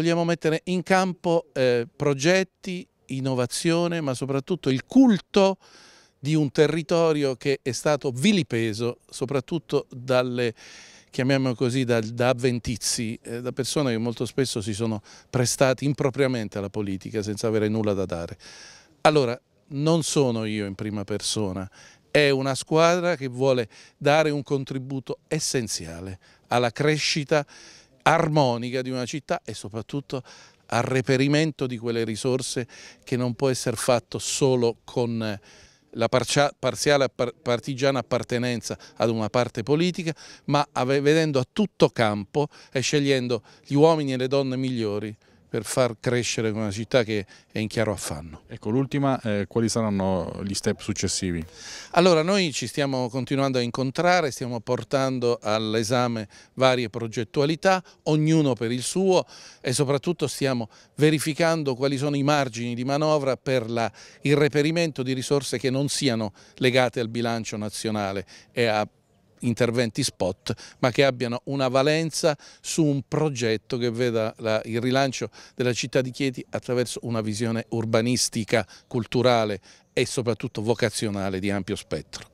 vogliamo mettere in campo eh, progetti, innovazione, ma soprattutto il culto di un territorio che è stato vilipeso soprattutto dalle chiamiamolo così, da, da avventizi, eh, da persone che molto spesso si sono prestati impropriamente alla politica senza avere nulla da dare. Allora, non sono io in prima persona, è una squadra che vuole dare un contributo essenziale alla crescita armonica di una città e soprattutto al reperimento di quelle risorse che non può essere fatto solo con eh, la parziale partigiana appartenenza ad una parte politica, ma vedendo a tutto campo e scegliendo gli uomini e le donne migliori per far crescere una città che è in chiaro affanno. Ecco, l'ultima, eh, quali saranno gli step successivi? Allora, noi ci stiamo continuando a incontrare, stiamo portando all'esame varie progettualità, ognuno per il suo e soprattutto stiamo verificando quali sono i margini di manovra per la, il reperimento di risorse che non siano legate al bilancio nazionale e a interventi spot, ma che abbiano una valenza su un progetto che veda la, il rilancio della città di Chieti attraverso una visione urbanistica, culturale e soprattutto vocazionale di ampio spettro.